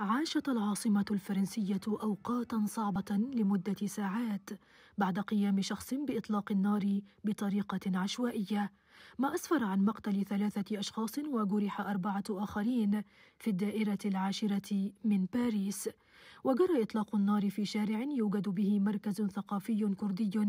عاشت العاصمة الفرنسية أوقاتا صعبة لمدة ساعات بعد قيام شخص بإطلاق النار بطريقة عشوائية، ما أسفر عن مقتل ثلاثة أشخاص وجرح أربعة آخرين في الدائرة العاشرة من باريس، وجرى إطلاق النار في شارع يوجد به مركز ثقافي كردي،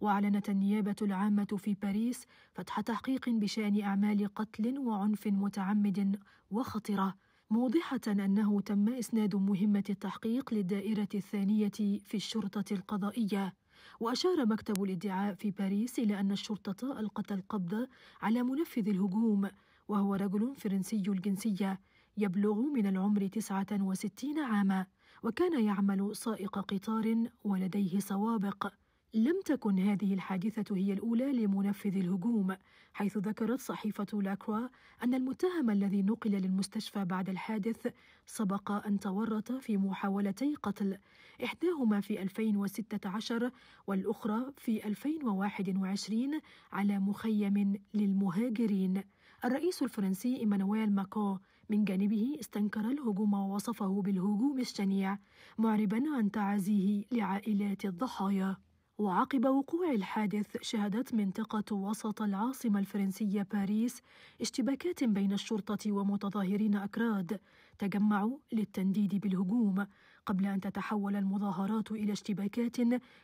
وأعلنت النيابة العامة في باريس فتح تحقيق بشأن أعمال قتل وعنف متعمد وخطرة. موضحة أنه تم إسناد مهمة التحقيق للدائرة الثانية في الشرطة القضائية وأشار مكتب الادعاء في باريس إلى أن الشرطة ألقت القبض على منفذ الهجوم وهو رجل فرنسي الجنسية يبلغ من العمر 69 عاما وكان يعمل سائق قطار ولديه سوابق لم تكن هذه الحادثة هي الأولى لمنفذ الهجوم، حيث ذكرت صحيفة لاكروا أن المتهم الذي نقل للمستشفى بعد الحادث سبق أن تورط في محاولتي قتل، إحداهما في 2016 والأخرى في 2021 على مخيم للمهاجرين. الرئيس الفرنسي إيمانويل ماكو من جانبه استنكر الهجوم ووصفه بالهجوم الشنيع، معربا عن تعازيه لعائلات الضحايا. وعقب وقوع الحادث شهدت منطقة وسط العاصمة الفرنسية باريس اشتباكات بين الشرطة ومتظاهرين أكراد تجمعوا للتنديد بالهجوم قبل أن تتحول المظاهرات إلى اشتباكات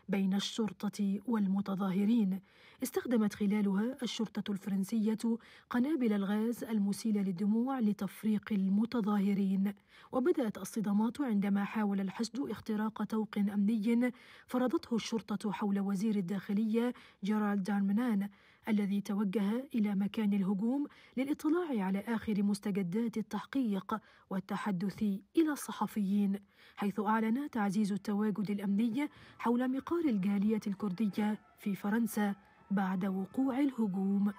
بين الشرطة والمتظاهرين استخدمت خلالها الشرطة الفرنسية قنابل الغاز المسيلة للدموع لتفريق المتظاهرين وبدأت الصدمات عندما حاول الحشد اختراق طوق أمني فرضته الشرطة حول وزير الداخلية جيرالد دارمنان الذي توجه إلى مكان الهجوم للاطلاع على آخر مستجدات التحقيق والتحدث إلى الصحفيين حيث أعلن تعزيز التواجد الأمني حول مقار الجالية الكردية في فرنسا بعد وقوع الهجوم